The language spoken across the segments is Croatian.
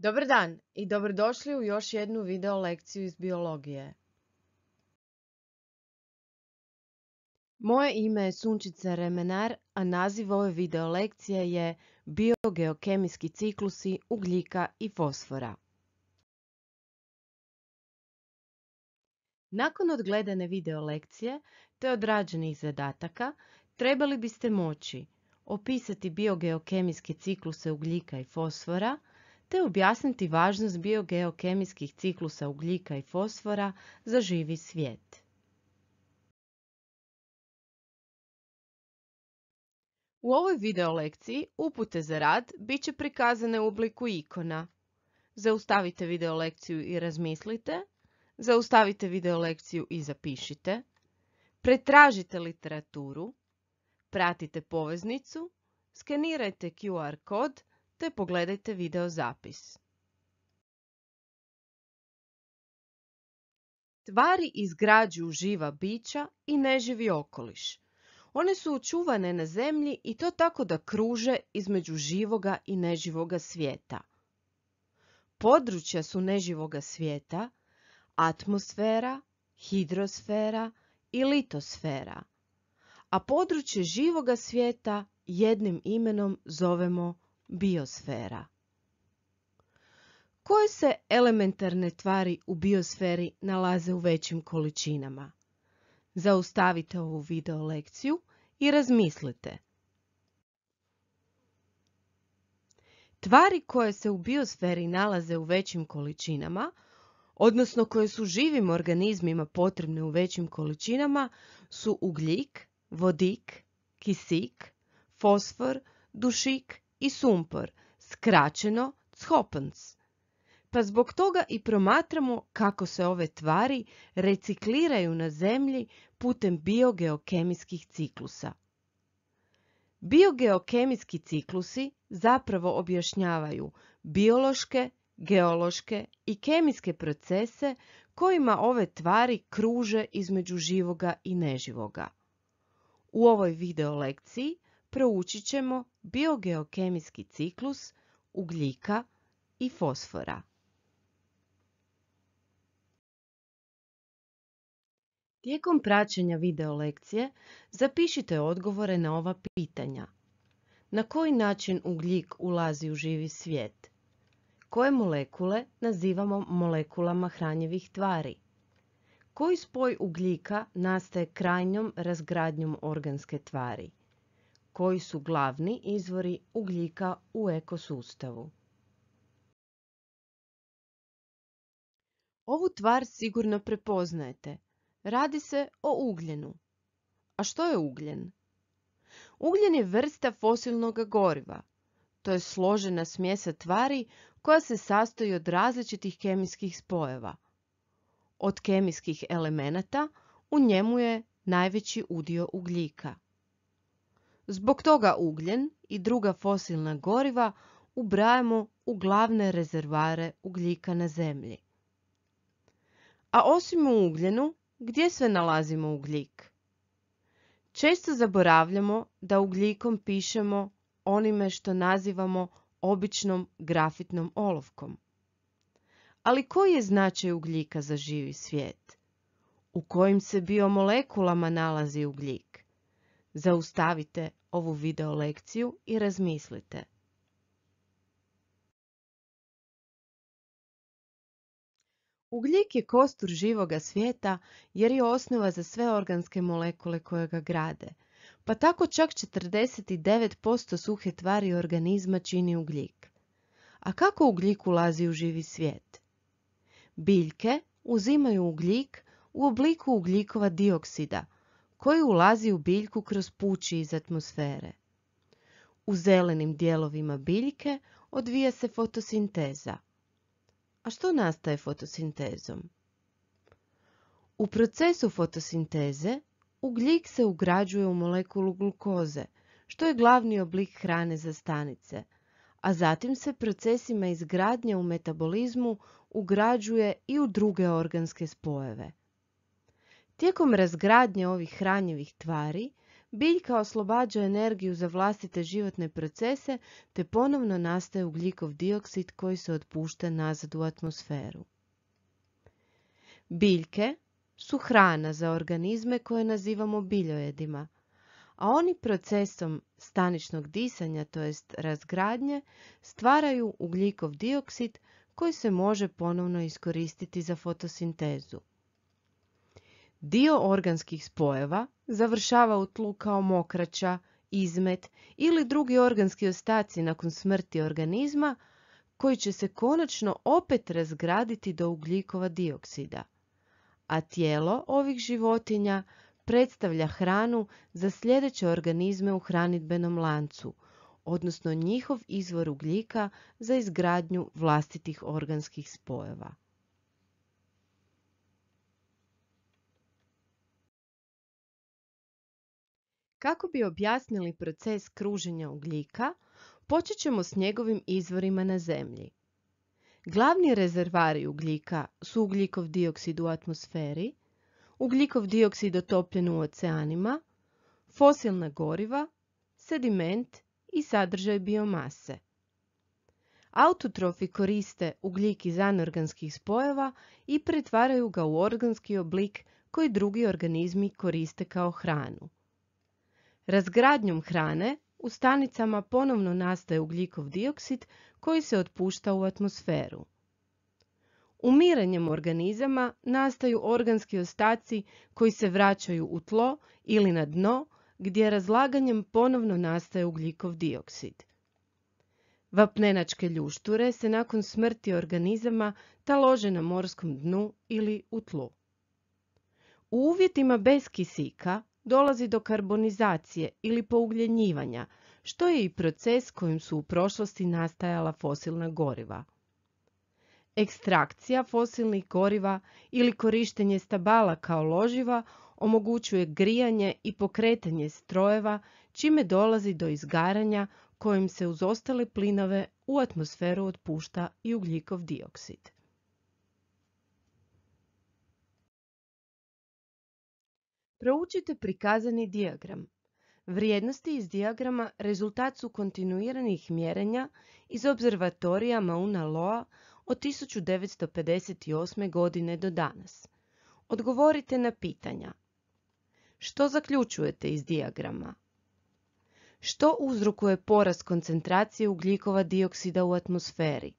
Dobar dan i dobrodošli u još jednu video lekciju iz biologije. Moje ime je Sunčica Remenar, a naziv ove video lekcije je Biogeokemijski ciklusi ugljika i fosfora. Nakon odgledane video lekcije te odrađenih zadataka trebali biste moći opisati biogeokemijske cikluse ugljika i fosfora – te objasniti važnost biogeokemijskih ciklusa ugljika i fosfora za živi svijet. U ovoj video lekciji upute za rad bit će prikazane u obliku ikona. Zaustavite video lekciju i razmislite. Zaustavite video lekciju i zapišite. Pretražite literaturu. Pratite poveznicu. Skenirajte QR kod te pogledajte zapis. Tvari izgrađuju živa bića i neživi okoliš. One su očuvane na zemlji i to tako da kruže između živoga i neživoga svijeta. Područja su neživoga svijeta, atmosfera, hidrosfera i litosfera, a područje živoga svijeta jednim imenom zovemo Biosfera Koje se elementarne tvari u biosferi nalaze u većim količinama? Zaustavite ovu video lekciju i razmislite. Tvari koje se u biosferi nalaze u većim količinama, odnosno koje su živim organizmima potrebne u većim količinama, su ugljik, vodik, kisik, fosfor, dušik i sumpor, skraćeno schopens. Pa zbog toga i promatramo kako se ove tvari recikliraju na zemlji putem biogeokemijskih ciklusa. Biogeokemijski ciklusi zapravo objašnjavaju biološke, geološke i kemijske procese kojima ove tvari kruže između živoga i neživoga. U ovoj video lekciji proučit ćemo biogeokemijski ciklus ugljika i fosfora. Tijekom praćenja video lekcije zapišite odgovore na ova pitanja. Na koji način ugljik ulazi u živi svijet? Koje molekule nazivamo molekulama hranjivih tvari? Koji spoj ugljika nastaje krajnjom razgradnjom organske tvari? koji su glavni izvori ugljika u ekosustavu. Ovu tvar sigurno prepoznajete. Radi se o ugljenu. A što je ugljen? Ugljen je vrsta fosilnog goriva. To je složena smjesa tvari koja se sastoji od različitih kemijskih spojeva. Od kemijskih elemenata u njemu je najveći udio ugljika. Zbog toga ugljen i druga fosilna goriva ubrajamo u glavne rezervare ugljika na zemlji. A osim u ugljenu, gdje sve nalazimo ugljik? Često zaboravljamo da ugljikom pišemo onime što nazivamo običnom grafitnom olovkom. Ali koji je značaj ugljika za živi svijet? U kojim se biomolekulama nalazi ugljik? Zaustavite ovu video lekciju i razmislite. Ugljik je kostur živoga svijeta jer je osnova za sve organske molekule koje ga grade. Pa tako čak 49% suhe tvari organizma čini ugljik. A kako ugljik ulazi u živi svijet? Biljke uzimaju ugljik u obliku ugljikova dioksida koji ulazi u biljku kroz pući iz atmosfere. U zelenim dijelovima biljke odvija se fotosinteza. A što nastaje fotosintezom? U procesu fotosinteze ugljik se ugrađuje u molekulu glukoze, što je glavni oblik hrane za stanice, a zatim se procesima izgradnje u metabolizmu ugrađuje i u druge organske spojeve – Tijekom razgradnje ovih hranjivih tvari, biljka oslobađa energiju za vlastite životne procese te ponovno nastaje ugljikov dioksid koji se otpušta nazad u atmosferu. Biljke su hrana za organizme koje nazivamo biljojedima, a oni procesom staničnog disanja, to jest razgradnje, stvaraju ugljikov dioksid koji se može ponovno iskoristiti za fotosintezu. Dio organskih spojeva završava u tlu kao mokraća, izmet ili drugi organski ostaci nakon smrti organizma koji će se konačno opet razgraditi do ugljikova dioksida. A tijelo ovih životinja predstavlja hranu za sljedeće organizme u hranidbenom lancu, odnosno njihov izvor ugljika za izgradnju vlastitih organskih spojeva. Kako bi objasnili proces kruženja ugljika, počet ćemo s njegovim izvorima na Zemlji. Glavni rezervari ugljika su ugljikov dioksid u atmosferi, ugljikov dioksid otopljen u oceanima, fosilna goriva, sediment i sadržaj biomase. Autotrofi koriste ugljik iz anorganskih spojeva i pretvaraju ga u organski oblik koji drugi organizmi koriste kao hranu. Razgradnjom hrane u stanicama ponovno nastaje ugljikov dioksid koji se otpušta u atmosferu. Umiranjem organizama nastaju organski ostaci koji se vraćaju u tlo ili na dno gdje razlaganjem ponovno nastaje ugljikov dioksid. Vapnenačke ljušture se nakon smrti organizama talože na morskom dnu ili u tlu. U uvjetima bez kisika dolazi do karbonizacije ili pougljenjivanja, što je i proces kojim su u prošlosti nastajala fosilna goriva. Ekstrakcija fosilnih goriva ili korištenje stabala kao loživa omogućuje grijanje i pokretanje strojeva, čime dolazi do izgaranja kojim se uz ostale plinove u atmosferu otpušta i ugljikov dioksid. Proučite prikazani dijagram. Vrijednosti iz dijagrama rezultat su kontinuiranih mjerenja iz observatorija Mauna Loa od 1958. godine do danas. Odgovorite na pitanja. Što zaključujete iz dijagrama? Što uzrokuje porast koncentracije ugljikova dioksida u atmosferi?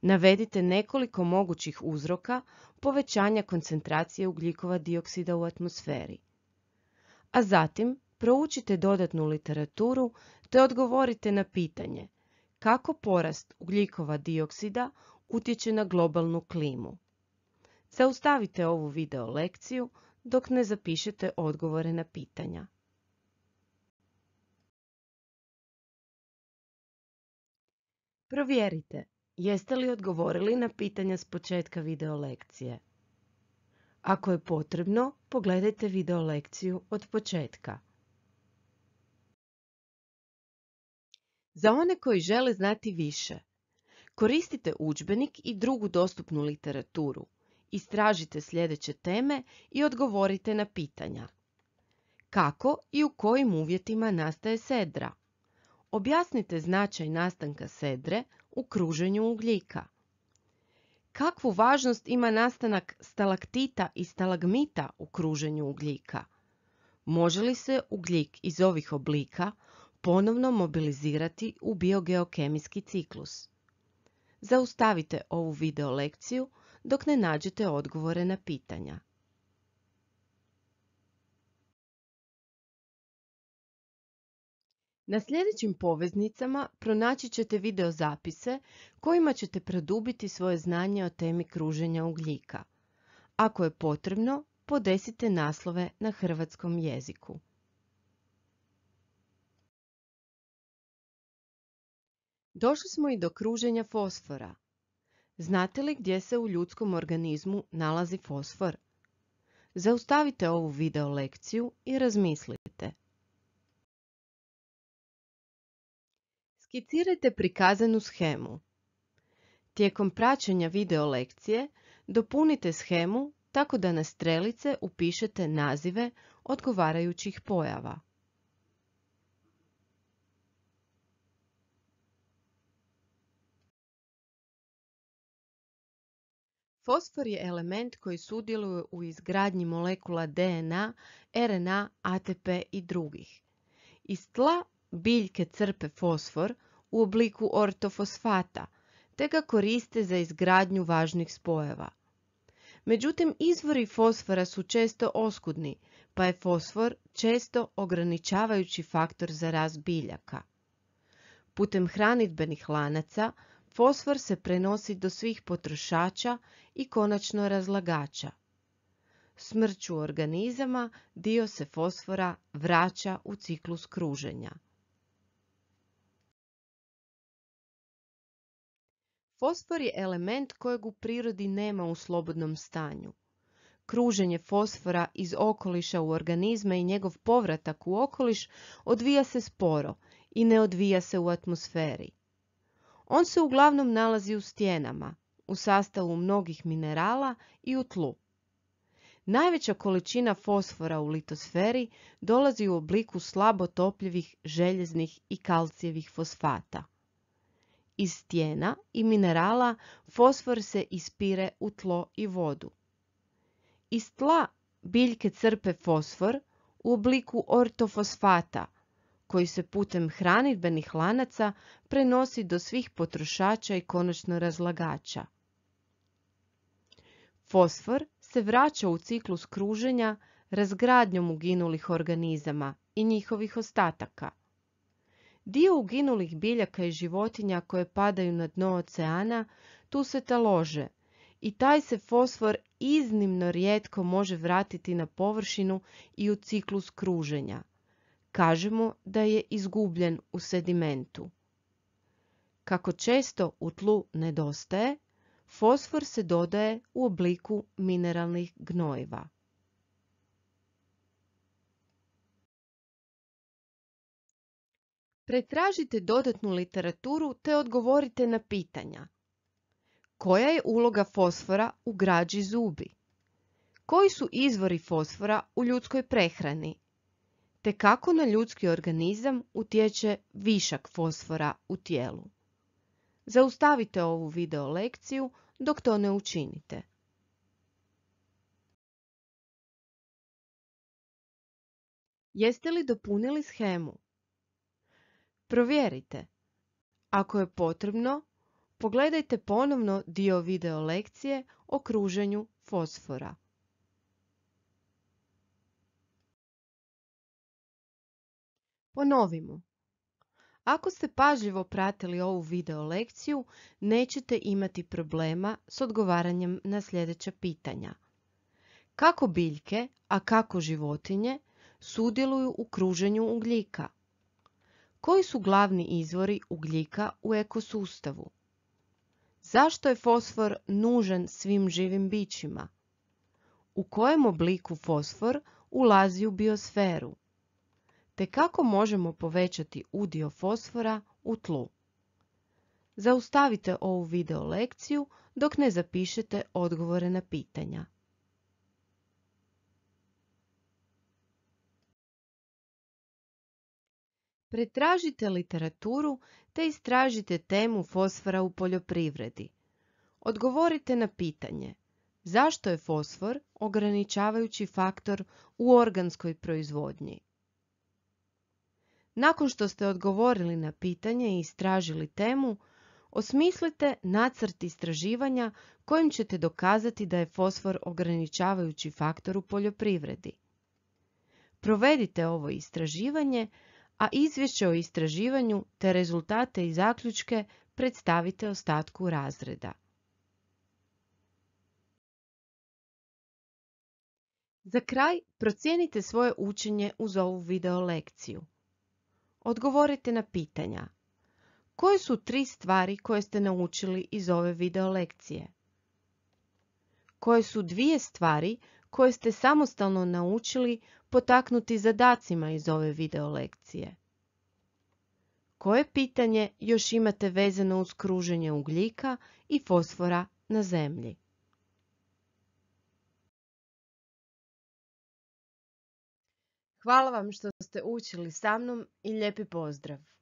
Navedite nekoliko mogućih uzroka povećanja koncentracije ugljikova dioksida u atmosferi a zatim proučite dodatnu literaturu te odgovorite na pitanje kako porast ugljikova dioksida utječe na globalnu klimu. Zaustavite ovu video lekciju dok ne zapišete odgovore na pitanja. Provjerite jeste li odgovorili na pitanja s početka video lekcije. Ako je potrebno, pogledajte video lekciju od početka. Za one koji žele znati više, koristite učbenik i drugu dostupnu literaturu, istražite sljedeće teme i odgovorite na pitanja. Kako i u kojim uvjetima nastaje sedra? Objasnite značaj nastanka sedre u kruženju ugljika kakvu važnost ima nastanak stalaktita i stalagmita u kruženju ugljika? Može li se ugljik iz ovih oblika ponovno mobilizirati u biogeokemijski ciklus? Zaustavite ovu video lekciju dok ne nađete odgovore na pitanja. Na sljedećim poveznicama pronaći ćete videozapise kojima ćete produbiti svoje znanje o temi kruženja ugljika. Ako je potrebno, podesite naslove na hrvatskom jeziku. Došli smo i do kruženja fosfora. Znate li gdje se u ljudskom organizmu nalazi fosfor? Zaustavite ovu video lekciju i razmislite. Skicirajte prikazanu schemu. Tijekom praćenja video lekcije dopunite schemu tako da na strelice upišete nazive odgovarajućih pojava. Fosfor je element koji sudjeluje u izgradnji molekula DNA, RNA, ATP i drugih. Iz tla Biljke crpe fosfor u obliku ortofosfata te ga koriste za izgradnju važnih spojeva. Međutim, izvori fosfora su često oskudni, pa je fosfor često ograničavajući faktor za rast biljaka. Putem hranidbenih lanaca fosfor se prenosi do svih potrošača i konačno razlagača. Smrću organizama dio se fosfora vraća u ciklus kruženja. Fosfor je element kojeg u prirodi nema u slobodnom stanju. Kruženje fosfora iz okoliša u organizme i njegov povratak u okoliš odvija se sporo i ne odvija se u atmosferi. On se uglavnom nalazi u stjenama, u sastavu mnogih minerala i u tlu. Najveća količina fosfora u litosferi dolazi u obliku slabo topljivih željeznih i kalcijevih fosfata. Iz tijena i minerala fosfor se ispire u tlo i vodu. Iz tla biljke crpe fosfor u obliku ortofosfata, koji se putem hranidbenih lanaca prenosi do svih potrošača i konačno razlagača. Fosfor se vraća u ciklus kruženja razgradnjom uginulih organizama i njihovih ostataka – Dio uginulih biljaka i životinja koje padaju na dno oceana tu se talože i taj se fosfor iznimno rijetko može vratiti na površinu i u ciklus kruženja. Kažemo da je izgubljen u sedimentu. Kako često u tlu nedostaje, fosfor se dodaje u obliku mineralnih gnojiva. Pretražite dodatnu literaturu te odgovorite na pitanja. Koja je uloga fosfora u građi zubi? Koji su izvori fosfora u ljudskoj prehrani? Te kako na ljudski organizam utječe višak fosfora u tijelu? Zaustavite ovu video lekciju dok to ne učinite. Jeste li dopunili schemu? Provjerite. Ako je potrebno, pogledajte ponovno dio video lekcije o kruženju fosfora. Ponovimo. Ako ste pažljivo pratili ovu video lekciju, nećete imati problema s odgovaranjem na sljedeća pitanja. Kako biljke, a kako životinje, sudjeluju u kruženju ugljika? Koji su glavni izvori ugljika u ekosustavu? Zašto je fosfor nužan svim živim bićima? U kojem obliku fosfor ulazi u biosferu? Te kako možemo povećati udio fosfora u tlu? Zaustavite ovu video lekciju dok ne zapišete odgovore na pitanja. Pretražite literaturu te istražite temu fosfora u poljoprivredi. Odgovorite na pitanje zašto je fosfor ograničavajući faktor u organskoj proizvodnji. Nakon što ste odgovorili na pitanje i istražili temu, osmislite nacrt istraživanja kojim ćete dokazati da je fosfor ograničavajući faktor u poljoprivredi. Provedite ovo istraživanje a izvješće o istraživanju te rezultate i zaključke predstavite ostatku razreda. Za kraj procijenite svoje učenje uz ovu video lekciju. Odgovorite na pitanja. Koje su tri stvari koje ste naučili iz ove video lekcije? Koje su dvije stvari koje ste samostalno naučili potaknuti zadacima iz ove video lekcije. Koje pitanje još imate vezano uz kruženje ugljika i fosfora na zemlji? Hvala vam što ste učili sa mnom i lijepi pozdrav!